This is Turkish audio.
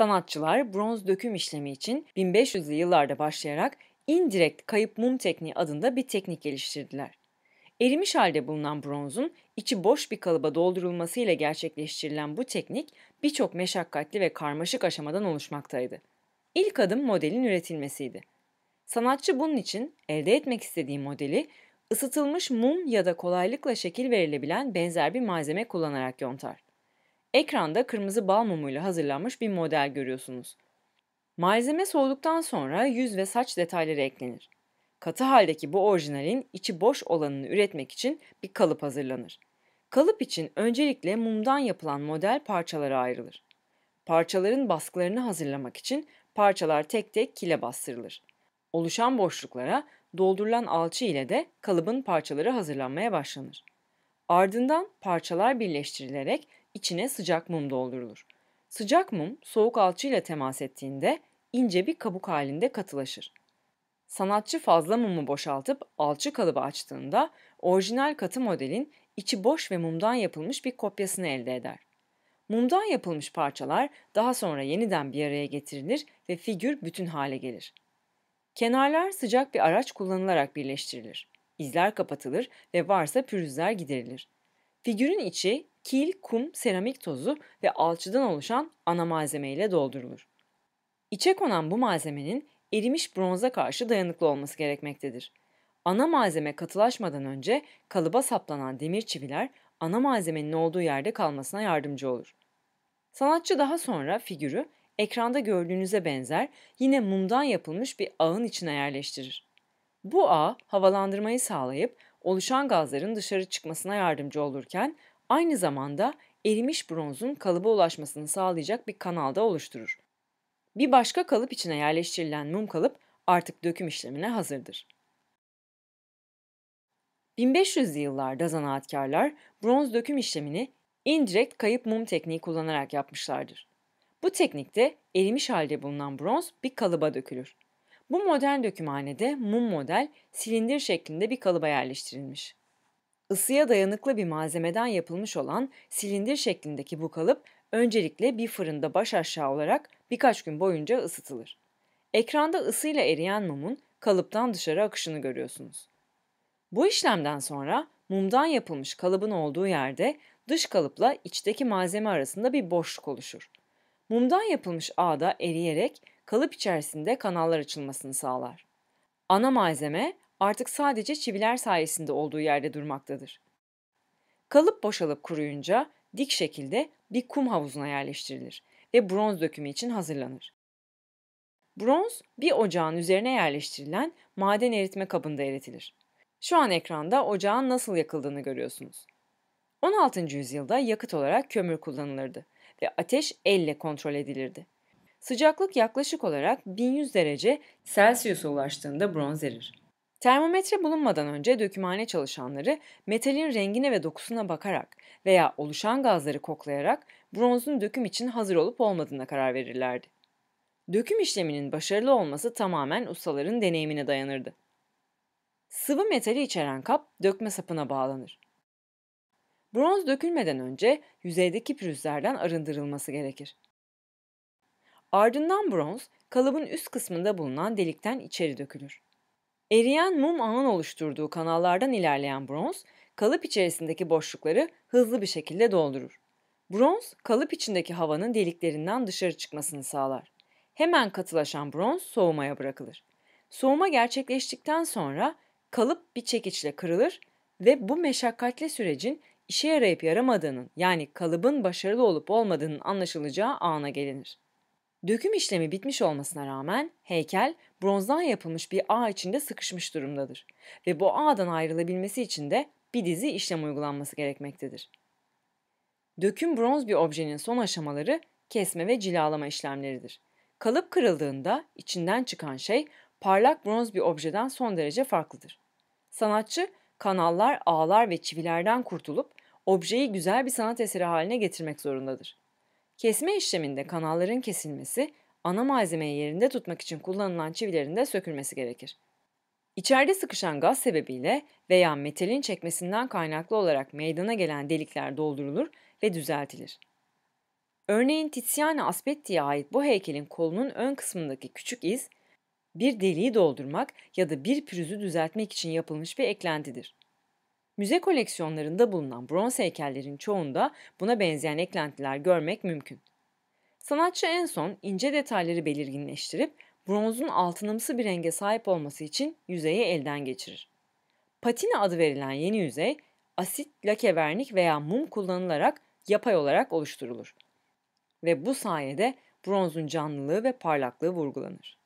Sanatçılar bronz döküm işlemi için 1500'lü yıllarda başlayarak indirekt kayıp mum tekniği adında bir teknik geliştirdiler. Erimiş halde bulunan bronzun içi boş bir kalıba doldurulmasıyla gerçekleştirilen bu teknik birçok meşakkatli ve karmaşık aşamadan oluşmaktaydı. İlk adım modelin üretilmesiydi. Sanatçı bunun için elde etmek istediği modeli ısıtılmış mum ya da kolaylıkla şekil verilebilen benzer bir malzeme kullanarak yontar. Ekranda kırmızı bal mumuyla hazırlanmış bir model görüyorsunuz. Malzeme soğuduktan sonra yüz ve saç detayları eklenir. Katı haldeki bu orijinalin içi boş olanını üretmek için bir kalıp hazırlanır. Kalıp için öncelikle mumdan yapılan model parçalara ayrılır. Parçaların baskılarını hazırlamak için parçalar tek tek kile bastırılır. Oluşan boşluklara doldurulan alçı ile de kalıbın parçaları hazırlanmaya başlanır. Ardından parçalar birleştirilerek içine sıcak mum doldurulur. Sıcak mum soğuk alçıyla temas ettiğinde ince bir kabuk halinde katılaşır. Sanatçı fazla mumu boşaltıp alçı kalıbı açtığında orijinal katı modelin içi boş ve mumdan yapılmış bir kopyasını elde eder. Mumdan yapılmış parçalar daha sonra yeniden bir araya getirilir ve figür bütün hale gelir. Kenarlar sıcak bir araç kullanılarak birleştirilir. İzler kapatılır ve varsa pürüzler giderilir. Figürün içi kil, kum, seramik tozu ve alçıdan oluşan ana malzeme ile doldurulur. İçe konan bu malzemenin erimiş bronza karşı dayanıklı olması gerekmektedir. Ana malzeme katılaşmadan önce kalıba saplanan demir çiviler ana malzemenin olduğu yerde kalmasına yardımcı olur. Sanatçı daha sonra figürü ekranda gördüğünüze benzer yine mumdan yapılmış bir ağın içine yerleştirir. Bu ağ havalandırmayı sağlayıp oluşan gazların dışarı çıkmasına yardımcı olurken Aynı zamanda erimiş bronzun kalıba ulaşmasını sağlayacak bir kanal da oluşturur. Bir başka kalıp içine yerleştirilen mum kalıp artık döküm işlemine hazırdır. 1500'lü yıllarda zanaatkarlar bronz döküm işlemini indirekt kayıp mum tekniği kullanarak yapmışlardır. Bu teknikte erimiş halde bulunan bronz bir kalıba dökülür. Bu modern dökümhanede mum model silindir şeklinde bir kalıba yerleştirilmiş. Isıya dayanıklı bir malzemeden yapılmış olan silindir şeklindeki bu kalıp öncelikle bir fırında baş aşağı olarak birkaç gün boyunca ısıtılır. Ekranda ısıyla eriyen mumun kalıptan dışarı akışını görüyorsunuz. Bu işlemden sonra mumdan yapılmış kalıbın olduğu yerde dış kalıpla içteki malzeme arasında bir boşluk oluşur. Mumdan yapılmış ağda eriyerek kalıp içerisinde kanallar açılmasını sağlar. Ana malzeme artık sadece çiviler sayesinde olduğu yerde durmaktadır. Kalıp boşalıp kuruyunca dik şekilde bir kum havuzuna yerleştirilir ve bronz dökümü için hazırlanır. Bronz bir ocağın üzerine yerleştirilen maden eritme kabında eritilir. Şu an ekranda ocağın nasıl yakıldığını görüyorsunuz. 16. yüzyılda yakıt olarak kömür kullanılırdı ve ateş elle kontrol edilirdi. Sıcaklık yaklaşık olarak 1100 derece Celsius'a ulaştığında bronz erir. Termometre bulunmadan önce dökümhane çalışanları metalin rengine ve dokusuna bakarak veya oluşan gazları koklayarak bronzun döküm için hazır olup olmadığına karar verirlerdi. Döküm işleminin başarılı olması tamamen ustaların deneyimine dayanırdı. Sıvı metali içeren kap dökme sapına bağlanır. Bronz dökülmeden önce yüzeydeki pürüzlerden arındırılması gerekir. Ardından bronz kalıbın üst kısmında bulunan delikten içeri dökülür. Eriyen mum ağın oluşturduğu kanallardan ilerleyen bronz, kalıp içerisindeki boşlukları hızlı bir şekilde doldurur. Bronz, kalıp içindeki havanın deliklerinden dışarı çıkmasını sağlar. Hemen katılaşan bronz soğumaya bırakılır. Soğuma gerçekleştikten sonra kalıp bir çekiçle kırılır ve bu meşakkatli sürecin işe yarayıp yaramadığının yani kalıbın başarılı olup olmadığının anlaşılacağı ana gelinir. Döküm işlemi bitmiş olmasına rağmen heykel bronzdan yapılmış bir ağ içinde sıkışmış durumdadır ve bu ağdan ayrılabilmesi için de bir dizi işlem uygulanması gerekmektedir. Döküm bronz bir objenin son aşamaları kesme ve cilalama işlemleridir. Kalıp kırıldığında içinden çıkan şey parlak bronz bir objeden son derece farklıdır. Sanatçı kanallar, ağlar ve çivilerden kurtulup objeyi güzel bir sanat eseri haline getirmek zorundadır. Kesme işleminde kanalların kesilmesi, ana malzemeyi yerinde tutmak için kullanılan çivilerin de sökülmesi gerekir. İçeride sıkışan gaz sebebiyle veya metalin çekmesinden kaynaklı olarak meydana gelen delikler doldurulur ve düzeltilir. Örneğin Tiziana Aspetti'ye ait bu heykelin kolunun ön kısmındaki küçük iz, bir deliği doldurmak ya da bir pürüzü düzeltmek için yapılmış bir eklentidir. Müze koleksiyonlarında bulunan bronz heykellerin çoğunda buna benzeyen eklentiler görmek mümkün. Sanatçı en son ince detayları belirginleştirip bronzun altınımsı bir renge sahip olması için yüzeyi elden geçirir. Patina adı verilen yeni yüzey, asit, lakevernik veya mum kullanılarak yapay olarak oluşturulur. Ve bu sayede bronzun canlılığı ve parlaklığı vurgulanır.